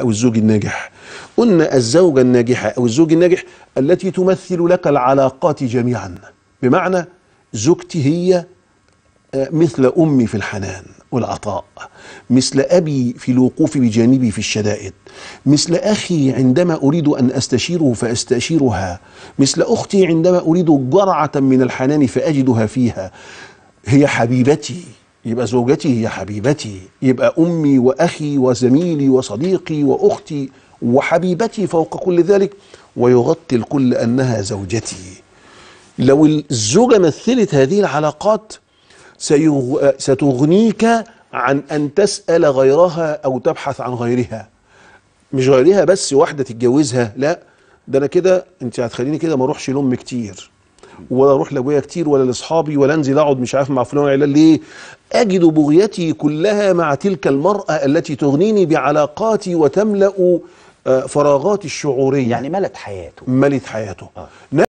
الناجحة أو الزوج الناجح قلنا الزوجة الناجحة أو الزوج الناجح التي تمثل لك العلاقات جميعا بمعنى زوجتي هي آه، مثل أمي في الحنان والعطاء مثل أبي في الوقوف بجانبي في الشدائد مثل أخي عندما أريد أن أستشيره فأستشيرها مثل أختي عندما أريد جرعة من الحنان فأجدها فيها هي حبيبتي يبقى زوجتي هي حبيبتي يبقى امي واخي وزميلي وصديقي واختي وحبيبتي فوق كل ذلك ويغطي الكل انها زوجتي لو الزوجه مثلت هذه العلاقات ستغنيك عن ان تسال غيرها او تبحث عن غيرها مش غيرها بس واحده تتجوزها لا ده انا كده انت هتخليني كده ما اروحش لام كتير ولا اروح لابويا كتير ولا لاصحابي ولا انزل اقعد مش عارف مع فلان علان ليه اجد بغيتي كلها مع تلك المراه التي تغنيني بعلاقاتي وتملا آه، فراغاتي الشعوريه يعني ملت حياته ملت حياته آه.